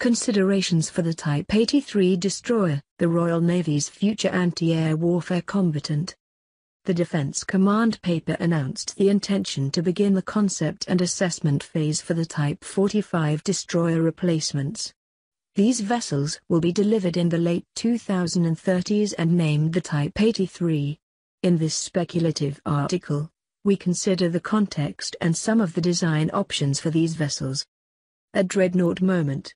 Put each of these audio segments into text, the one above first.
Considerations for the Type 83 destroyer, the Royal Navy's future anti-air warfare combatant. The Defense Command paper announced the intention to begin the concept and assessment phase for the Type 45 destroyer replacements. These vessels will be delivered in the late 2030s and named the Type 83. In this speculative article, we consider the context and some of the design options for these vessels. A dreadnought moment.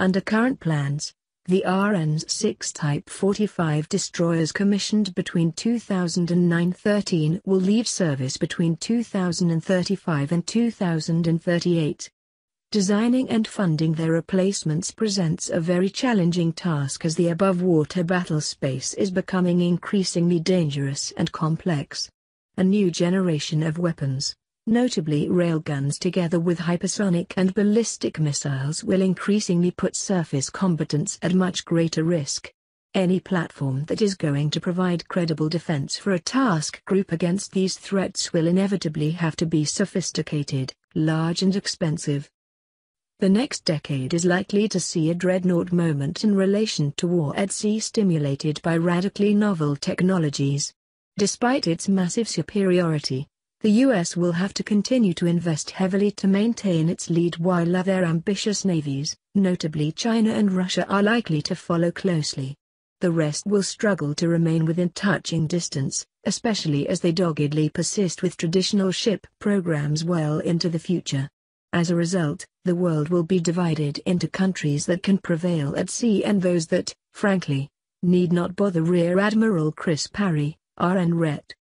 Under current plans, the RN-6 Type 45 destroyers commissioned between 2009-13 will leave service between 2035 and 2038. Designing and funding their replacements presents a very challenging task as the above-water battle space is becoming increasingly dangerous and complex. A new generation of weapons Notably railguns together with hypersonic and ballistic missiles will increasingly put surface combatants at much greater risk. Any platform that is going to provide credible defense for a task group against these threats will inevitably have to be sophisticated, large and expensive. The next decade is likely to see a dreadnought moment in relation to war at sea stimulated by radically novel technologies. Despite its massive superiority, the US will have to continue to invest heavily to maintain its lead while other ambitious navies, notably China and Russia are likely to follow closely. The rest will struggle to remain within touching distance, especially as they doggedly persist with traditional ship programs well into the future. As a result, the world will be divided into countries that can prevail at sea and those that, frankly, need not bother Rear Admiral Chris Parry, RN Ret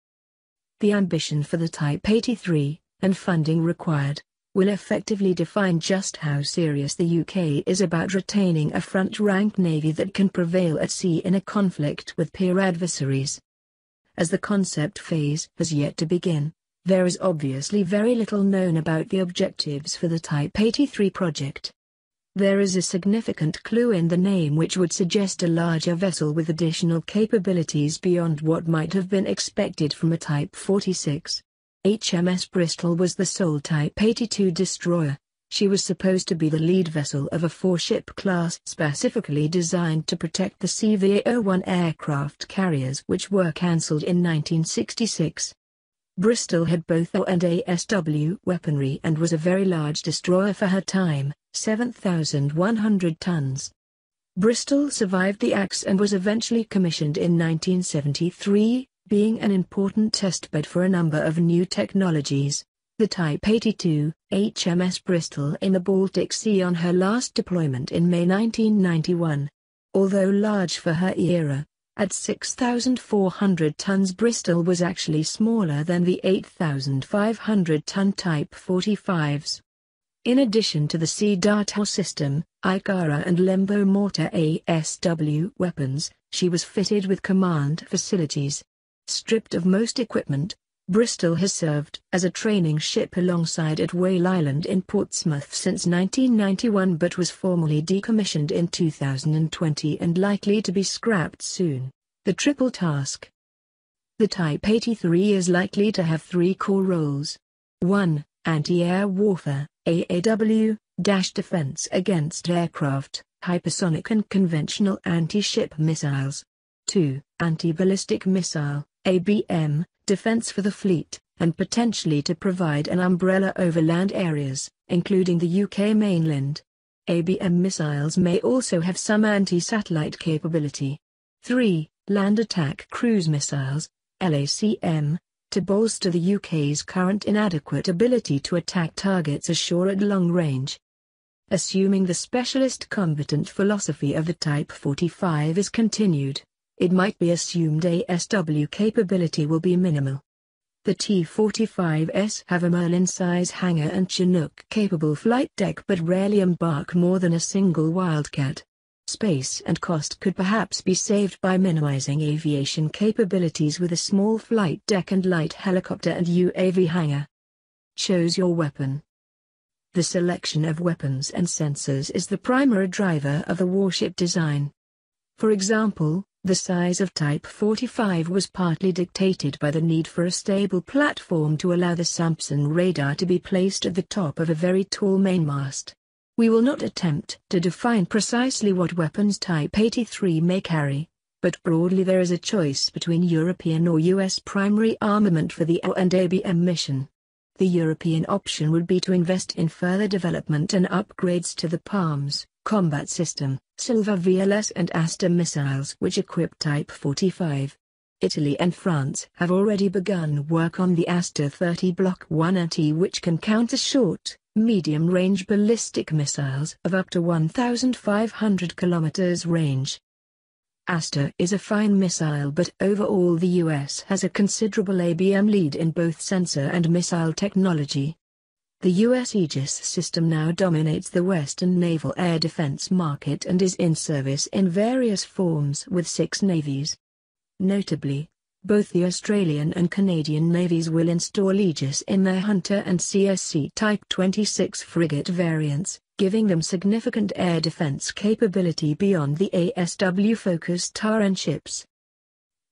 the ambition for the Type 83, and funding required, will effectively define just how serious the UK is about retaining a front rank navy that can prevail at sea in a conflict with peer adversaries. As the concept phase has yet to begin, there is obviously very little known about the objectives for the Type 83 project. There is a significant clue in the name which would suggest a larger vessel with additional capabilities beyond what might have been expected from a Type 46. HMS Bristol was the sole Type 82 destroyer. She was supposed to be the lead vessel of a four-ship class specifically designed to protect the cva one aircraft carriers which were cancelled in 1966. Bristol had both O and ASW weaponry and was a very large destroyer for her time, 7,100 tons. Bristol survived the axe and was eventually commissioned in 1973, being an important testbed for a number of new technologies. The Type 82, HMS Bristol in the Baltic Sea on her last deployment in May 1991. Although large for her era, at 6,400 tons Bristol was actually smaller than the 8,500-ton Type 45s. In addition to the Sea dartau system, Ikara and Lembo Mortar ASW weapons, she was fitted with command facilities. Stripped of most equipment, Bristol has served as a training ship alongside at Whale Island in Portsmouth since 1991 but was formally decommissioned in 2020 and likely to be scrapped soon. The triple task. The Type 83 is likely to have three core roles. 1. Anti-air warfare, AAW, dash defense against aircraft, hypersonic and conventional anti-ship missiles. 2. Anti-ballistic missile, ABM, defense for the fleet, and potentially to provide an umbrella over land areas, including the UK mainland. ABM missiles may also have some anti-satellite capability. 3. Land Attack Cruise Missiles, LACM, to bolster the UK's current inadequate ability to attack targets ashore at long range. Assuming the specialist combatant philosophy of the Type 45 is continued, it might be assumed ASW capability will be minimal. The T-45s have a Merlin-size hangar and Chinook-capable flight deck but rarely embark more than a single Wildcat. Space and cost could perhaps be saved by minimizing aviation capabilities with a small flight deck and light helicopter and UAV hangar. Choose your weapon. The selection of weapons and sensors is the primary driver of the warship design. For example, the size of Type 45 was partly dictated by the need for a stable platform to allow the Sampson radar to be placed at the top of a very tall mainmast. We will not attempt to define precisely what weapons Type 83 may carry, but broadly there is a choice between European or US primary armament for the O and ABM mission. The European option would be to invest in further development and upgrades to the PALMS, combat system, Silva VLS and Aster missiles which equip Type 45. Italy and France have already begun work on the Aster 30 Block 1 anti which can counter short, medium-range ballistic missiles of up to 1,500 km range. Aster is a fine missile but overall the US has a considerable ABM lead in both sensor and missile technology, the U.S. Aegis system now dominates the Western naval air defense market and is in service in various forms with six navies. Notably, both the Australian and Canadian navies will install Aegis in their Hunter and CSC Type 26 frigate variants, giving them significant air defense capability beyond the ASW-focused Taran ships.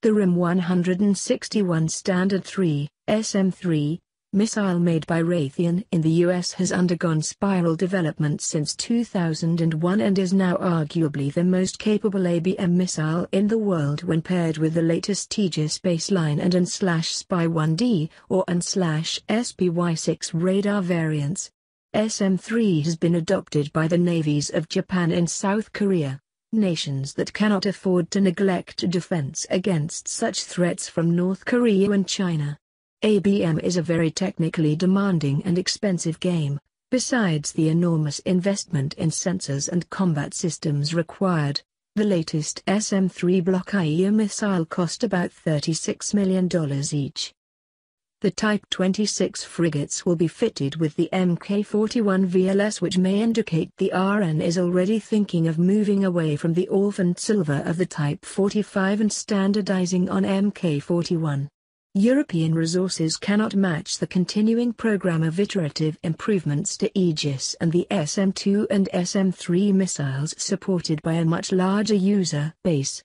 The RIM 161 Standard 3, SM3, missile made by Raytheon in the US has undergone spiral development since 2001 and is now arguably the most capable ABM missile in the world when paired with the latest Tejas baseline and AN-SPY-1D or AN-SPY-6 radar variants. SM-3 has been adopted by the navies of Japan and South Korea, nations that cannot afford to neglect defense against such threats from North Korea and China. ABM is a very technically demanding and expensive game, besides the enormous investment in sensors and combat systems required. The latest SM-3 Block IE missile cost about $36 million each. The Type 26 frigates will be fitted with the Mk-41 VLS which may indicate the RN is already thinking of moving away from the orphaned silver of the Type 45 and standardizing on Mk-41. European resources cannot match the continuing program of iterative improvements to Aegis and the SM-2 and SM-3 missiles supported by a much larger user base.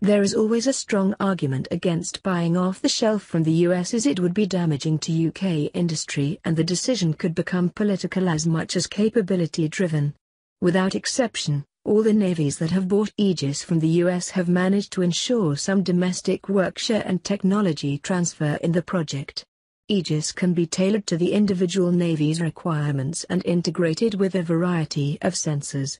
There is always a strong argument against buying off the shelf from the US as it would be damaging to UK industry and the decision could become political as much as capability driven. Without exception, all the navies that have bought Aegis from the US have managed to ensure some domestic workshare and technology transfer in the project. Aegis can be tailored to the individual navy's requirements and integrated with a variety of sensors.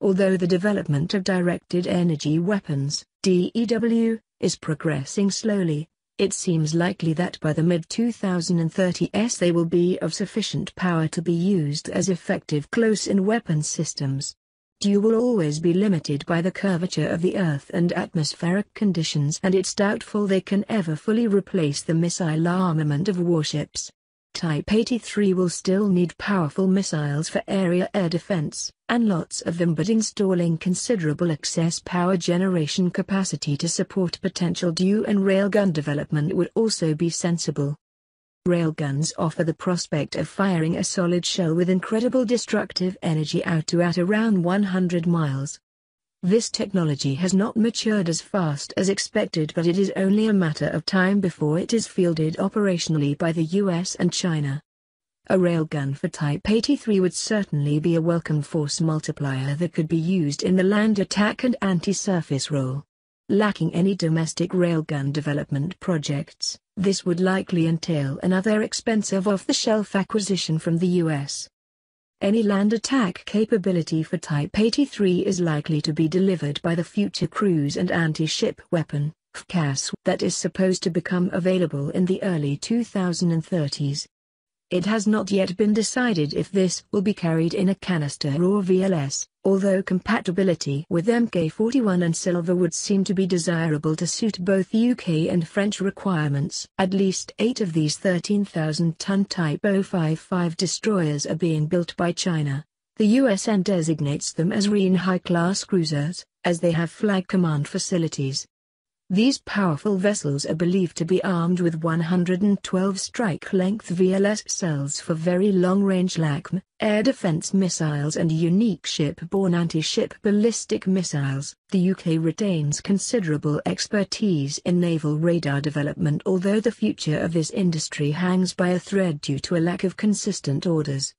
Although the development of directed energy weapons DEW is progressing slowly, it seems likely that by the mid-2030s they will be of sufficient power to be used as effective close-in weapon systems. You will always be limited by the curvature of the Earth and atmospheric conditions and it's doubtful they can ever fully replace the missile armament of warships. Type 83 will still need powerful missiles for area-air defense, and lots of them but installing considerable excess power generation capacity to support potential dew and railgun development would also be sensible. Railguns offer the prospect of firing a solid shell with incredible destructive energy out to at around 100 miles. This technology has not matured as fast as expected but it is only a matter of time before it is fielded operationally by the US and China. A railgun for Type 83 would certainly be a welcome force multiplier that could be used in the land attack and anti-surface role. Lacking any domestic railgun development projects, this would likely entail another expensive off-the-shelf acquisition from the US. Any land attack capability for Type 83 is likely to be delivered by the Future Cruise and Anti-Ship Weapon FCAS that is supposed to become available in the early 2030s. It has not yet been decided if this will be carried in a canister or VLS, although compatibility with MK41 and silver would seem to be desirable to suit both UK and French requirements. At least eight of these 13,000-ton Type 055 destroyers are being built by China. The USN designates them as REN high-class cruisers, as they have flag command facilities. These powerful vessels are believed to be armed with 112 strike-length VLS cells for very long-range LACM, air defense missiles and unique ship-borne anti-ship ballistic missiles. The UK retains considerable expertise in naval radar development although the future of this industry hangs by a thread due to a lack of consistent orders.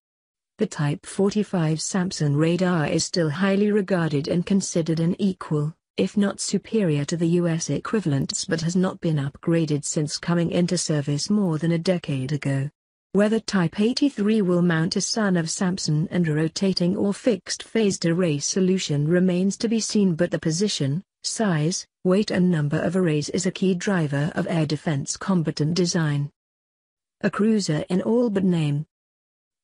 The Type 45 Samson radar is still highly regarded and considered an equal if not superior to the US equivalents but has not been upgraded since coming into service more than a decade ago. Whether Type 83 will mount a son of Samson and a rotating or fixed phased array solution remains to be seen but the position, size, weight and number of arrays is a key driver of air defense combatant design. A cruiser in all but name,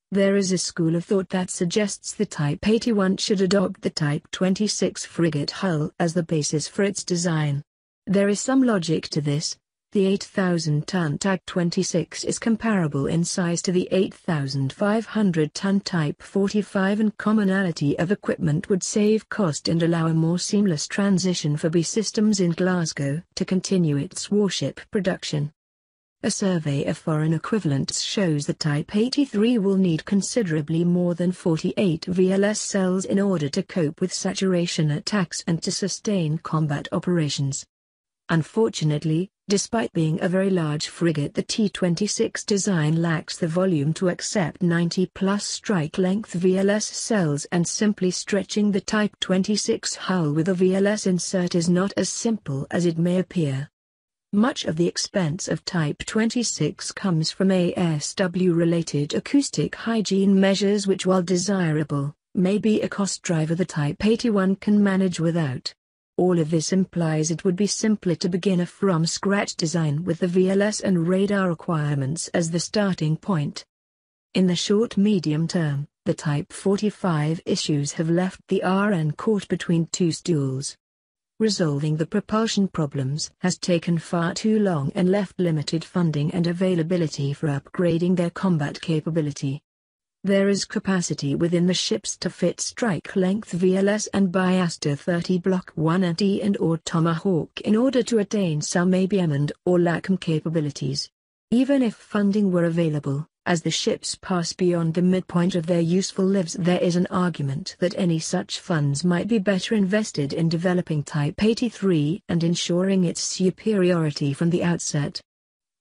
there is a school of thought that suggests the Type 81 should adopt the Type 26 frigate hull as the basis for its design. There is some logic to this. The 8,000-ton Type 26 is comparable in size to the 8,500-ton Type 45 and commonality of equipment would save cost and allow a more seamless transition for B Systems in Glasgow to continue its warship production. A survey of foreign equivalents shows that type 83 will need considerably more than 48 VLS cells in order to cope with saturation attacks and to sustain combat operations. Unfortunately, despite being a very large frigate the T-26 design lacks the volume to accept 90 plus strike length VLS cells and simply stretching the Type 26 hull with a VLS insert is not as simple as it may appear. Much of the expense of Type 26 comes from ASW-related acoustic hygiene measures which while desirable, may be a cost driver the Type 81 can manage without. All of this implies it would be simpler to begin a from-scratch design with the VLS and radar requirements as the starting point. In the short medium term, the Type 45 issues have left the RN caught between two stools. Resolving the propulsion problems has taken far too long and left limited funding and availability for upgrading their combat capability. There is capacity within the ships to fit strike-length VLS and Biaster 30 Block 1 and and or Tomahawk in order to attain some ABM and or LACM capabilities. Even if funding were available, as the ships pass beyond the midpoint of their useful lives there is an argument that any such funds might be better invested in developing Type 83 and ensuring its superiority from the outset.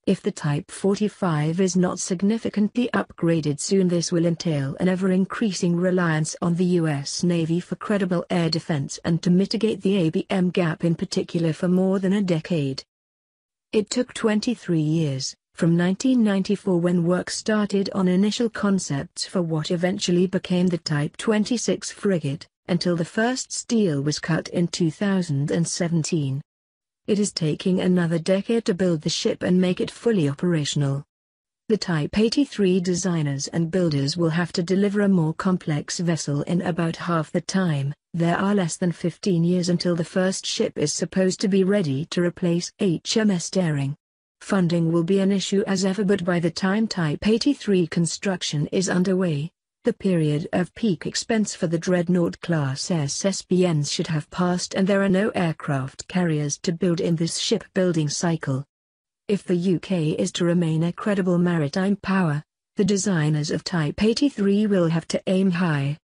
If the Type 45 is not significantly upgraded soon this will entail an ever-increasing reliance on the U.S. Navy for credible air defense and to mitigate the ABM gap in particular for more than a decade. It took 23 years, from 1994 when work started on initial concepts for what eventually became the Type 26 frigate, until the first steel was cut in 2017. It is taking another decade to build the ship and make it fully operational. The Type 83 designers and builders will have to deliver a more complex vessel in about half the time. There are less than 15 years until the first ship is supposed to be ready to replace HMS Daring. Funding will be an issue as ever but by the time Type 83 construction is underway, the period of peak expense for the Dreadnought class SSBNs should have passed and there are no aircraft carriers to build in this shipbuilding cycle. If the UK is to remain a credible maritime power, the designers of Type 83 will have to aim high.